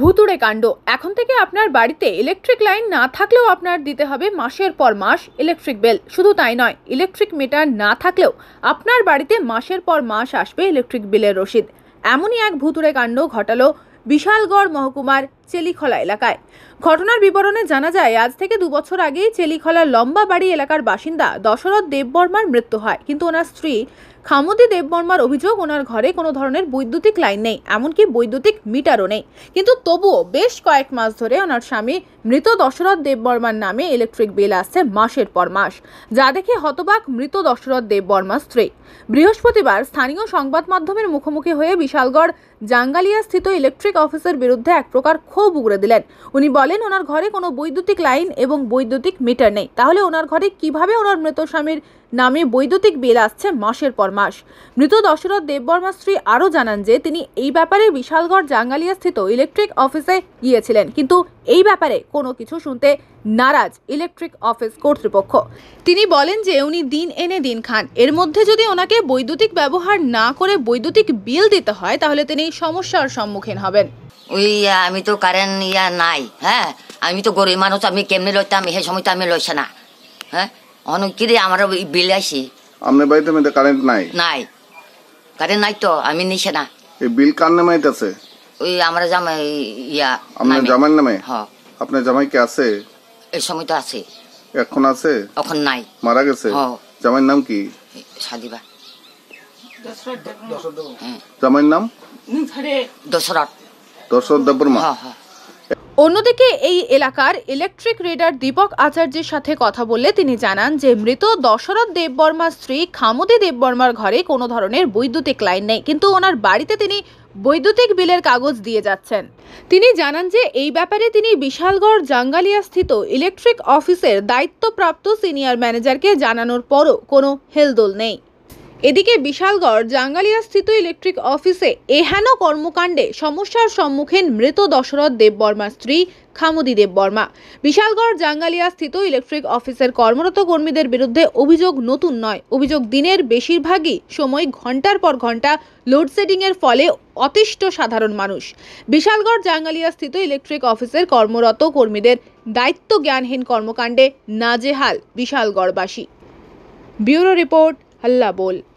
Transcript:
ভুতুড়ে কাণ্ড এখন থেকে আপনার বাড়িতে ইলেকট্রিক লাইন না থাকলেও আপনার দিতে হবে মাসের পর মাস ইলেকট্রিক বিল শুধু তাই নয় ইলেকট্রিক মিটার না থাকলেও আপনার বাড়িতে মাসের পর মাস আসবে ইলেকট্রিক বিলের রসিদ এমনই এক ভুতুড়ে কাণ্ড ঘটালো বিশালগড় মহকুমার চেলিখলা এলাকায় ঘটনার বিবরণে জানা যায় আজ থেকে দু বছর আগেই চেলিখলার লম্বা বাড়ি এলাকার বাসিন্দা দশরথ দেববর্মার মৃত্যু হয় কিন্তু ওনার স্ত্রী খামুদি দেববর্মার অভিযোগ ওনার ঘরে কোনো ধরনের বৈদ্যুতিক লাইন নেই এমনকি বৈদ্যুতিক মিটারও নেই কিন্তু তবুও বেশ কয়েক মাস ধরে ওনার স্বামী মৃত দশরথ দেববর্মার নামে ইলেকট্রিক বিল আসছে মাসের পর মাস যা দেখে হতবাক মৃত দশরথ দেববর্মার স্ত্রী বৃহস্পতিবার স্থানীয় সংবাদ মাধ্যমের মুখোমুখি হয়ে বিশালগড় জাঙ্গালিয়া স্থিত ইলেকট্রিক অফিসের বিরুদ্ধে এক প্রকার ক্ষোভ উগড়ে দিলেন উনি বলেন বলেন ওনার ঘরে কোনো বৈদ্যুতিক লাইন এবং বৈদ্যুতিক মিটার নেই তাহলে ওনার ঘরে কিভাবে ওনার মৃত স্বামীর নামে বৈদ্যুতিক বিল আসছে মাসের পর মাস মৃত দশরথ দেববর্মার স্ত্রী আরও জানান যে তিনি এই ব্যাপারে বিশালগড় জাঙ্গালিয়া স্থিত ইলেকট্রিক অফিসে গিয়েছিলেন কিন্তু এই ব্যাপারে কোনো কিছু শুনতে নারাজ ইলেকট্রিক অফিস কর্তৃপক্ষ তিনি বলেন যে উনি দিন এনে দিন খান এর মধ্যে যদি ওনাকে বৈদ্যুতিক ব্যবহার না করে বৈদ্যুতিক বিল দিতে হয় তাহলে তিনি সমস্যার সম্মুখীন হবেন ওই আমি তো কারেন্ট ইয়া নাই হ্যাঁ আমি তো গরিব মানুষ আমি কেমনি লইতাম হে সময় তো আমি লইছে না হ্যাঁ অনেক কিরে আমার বিল আসি আপনার বাড়িতে মধ্যে কারেন্ট নাই নাই কারেন্ট নাই তো আমি নিছে না এই বিল কার নামে আইতাছে ওই আমার জামাই ইয়া আপনার জামাই নামে হ্যাঁ আপনার জামাই কে আছে এই সময় তো আছে এখন আছে এখন নাই মারা গেছে জামাইয়ের নাম কি সাদিবা হ্যাঁ। জামাইয়ের নাম দশরথ দশরথ অন্যদিকে এই এলাকার ইলেকট্রিক রেডার দীপক আচার্যের সাথে কথা বললে তিনি জানান যে মৃত দশরথ দেববর্মার স্ত্রী খামুদি দেববর্মার ঘরে কোনো ধরনের বৈদ্যুতিক লাইন নেই কিন্তু ওনার বাড়িতে তিনি বৈদ্যুতিক বিলের কাগজ দিয়ে যাচ্ছেন তিনি জানান যে এই ব্যাপারে তিনি বিশালগড় জাঙ্গালিয়া স্থিত ইলেকট্রিক অফিসের দায়িত্বপ্রাপ্ত সিনিয়র ম্যানেজারকে জানানোর পরও কোনো হেলদোল নেই এদিকে বিশালগড় জাঙ্গালিয়াস্থিত ইলেকট্রিক অফিসে এহেন কর্মকাণ্ডে সমস্যার সম্মুখীন মৃত দশরথ দেববর্মার স্ত্রী খামুদি দেববর্মা বিশালগড় জাঙ্গালিয়া স্থিত ইলেকট্রিক অফিসের কর্মরত কর্মীদের বিরুদ্ধে অভিযোগ নতুন নয় অভিযোগ দিনের বেশিরভাগই সময় ঘন্টার পর ঘন্টা লোডশেডিংয়ের ফলে অতিষ্ঠ সাধারণ মানুষ বিশালগড় জাঙ্গালিয়া স্থিত ইলেকট্রিক অফিসের কর্মরত কর্মীদের দায়িত্ব জ্ঞানহীন কর্মকাণ্ডে নাজেহাল বিশালগড়বাসী ব্যুরো রিপোর্ট হল্লা বোল